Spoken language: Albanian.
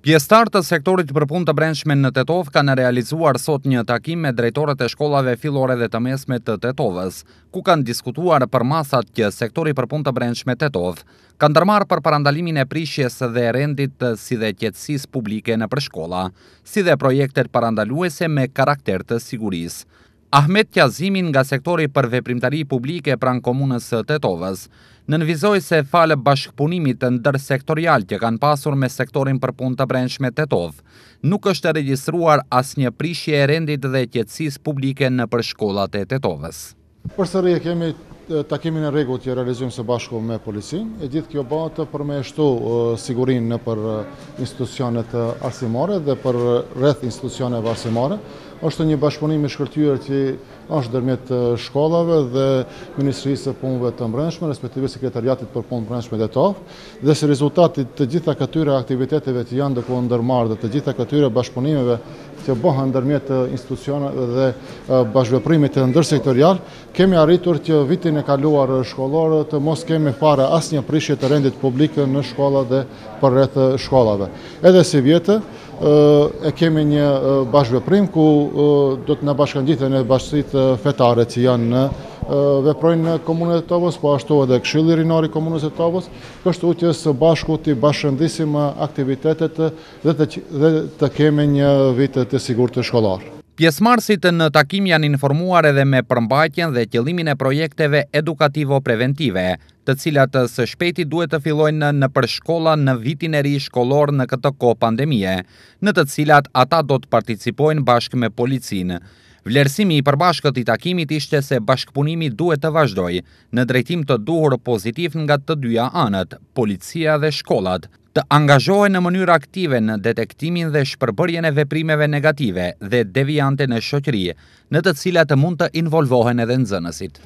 Pjestar të sektorit për pun të brendshme në Tetov kanë realizuar sot një takim me drejtorët e shkollave filore dhe të mesme të Tetovës, ku kanë diskutuar për masat që sektori për pun të brendshme Tetov. Kanë dërmar për parandalimin e prishjes dhe rendit si dhe tjetsis publike në për shkolla, si dhe projekter parandaluese me karakter të siguris. Ahmet Kjazimin nga sektori për veprimtari publike pran komunës Tetovës, nënvizoj se falë bashkëpunimit të ndërsektorial që kanë pasur me sektorin për pun të brendshme Tetov, nuk është të regjistruar as një prishje e rendit dhe tjetsis publike në përshkollat e Tetovës. Për sërri e kemi takimin e regu të realizim së bashku me policin, e gjithë kjo batë për me eshtu sigurin në për institucionet arsimore dhe për rreth institucionet arsimore, është një bashkëpunim i shkërtyer që është ndërmjet shkollave dhe Ministrisë së Punëve të Mbrëmshme, respektive Sekretariatit për Punë Mbrëmshme dhe Tov, dhe se rezultati të gjitha këtyre aktiviteteve që janë duke u ndërmarrë dhe të gjitha këtyre bashkëpunimeve që bëhen ndërmjet institucioneve dhe bashkëveprimit të ndërsektorial, kemi arritur që vitin e kaluar shkollor të mos kemi fare asnjë prishje të rendit publik në shkollat dhe përreth shkollave. Edhe si vjetë, e kemi një bashkëveprim ku do të në bashkëndit e në bashkësit fetare që janë në veprojnë në komunën e Tavës, po ashtu edhe këshilli rinari komunës e Tavës, kështu që së bashku të bashkëndisim aktivitetet dhe të kemi një vitet e sigur të shkollarë. Pjesmarësit në takim janë informuar edhe me përmbajtjen dhe qëllimin e projekteve edukativo-preventive, të cilat së shpeti duhet të fillojnë në përshkolla në vitin e ri shkolor në këtë ko pandemie, në të cilat ata do të participojnë bashkë me policinë. Vlerësimi i përbashkët i takimit ishte se bashkëpunimi duhet të vazhdoj në drejtim të duhur pozitiv nga të dyja anët, policia dhe shkollat të angazhohen në mënyrë aktive në detektimin dhe shpërbërjen e veprimeve negative dhe devijante në shoqëri, në të cilat të mund të involvohen edhe nxënësit.